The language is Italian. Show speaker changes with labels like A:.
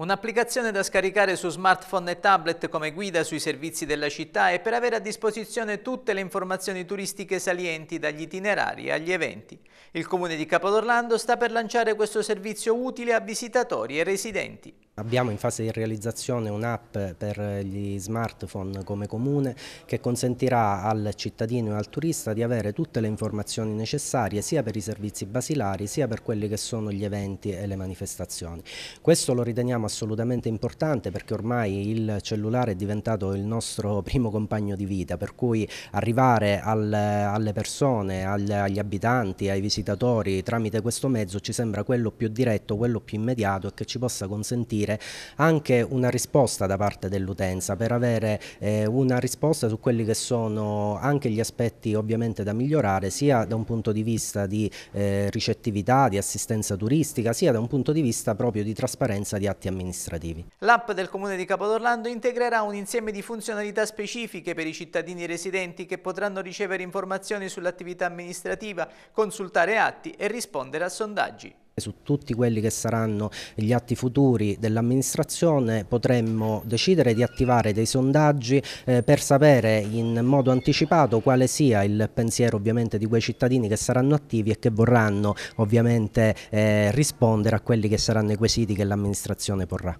A: Un'applicazione da scaricare su smartphone e tablet come guida sui servizi della città e per avere a disposizione tutte le informazioni turistiche salienti dagli itinerari agli eventi. Il comune di Capodorlando sta per lanciare questo servizio utile a visitatori e residenti.
B: Abbiamo in fase di realizzazione un'app per gli smartphone come comune che consentirà al cittadino e al turista di avere tutte le informazioni necessarie sia per i servizi basilari sia per quelli che sono gli eventi e le manifestazioni. Questo lo riteniamo assolutamente importante perché ormai il cellulare è diventato il nostro primo compagno di vita per cui arrivare al, alle persone, al, agli abitanti, ai visitatori tramite questo mezzo ci sembra quello più diretto, quello più immediato e che ci possa consentire garantire anche una risposta da parte dell'utenza per avere eh, una risposta su quelli che sono anche gli aspetti ovviamente da migliorare sia da un punto di vista di eh, ricettività, di assistenza turistica sia da un punto di vista proprio di trasparenza di atti amministrativi.
A: L'app del Comune di Capodorlando integrerà un insieme di funzionalità specifiche per i cittadini residenti che potranno ricevere informazioni sull'attività amministrativa, consultare atti e rispondere a sondaggi
B: su tutti quelli che saranno gli atti futuri dell'amministrazione potremmo decidere di attivare dei sondaggi eh, per sapere in modo anticipato quale sia il pensiero ovviamente di quei cittadini che saranno attivi e che vorranno ovviamente eh, rispondere a quelli che saranno i quesiti che l'amministrazione porrà.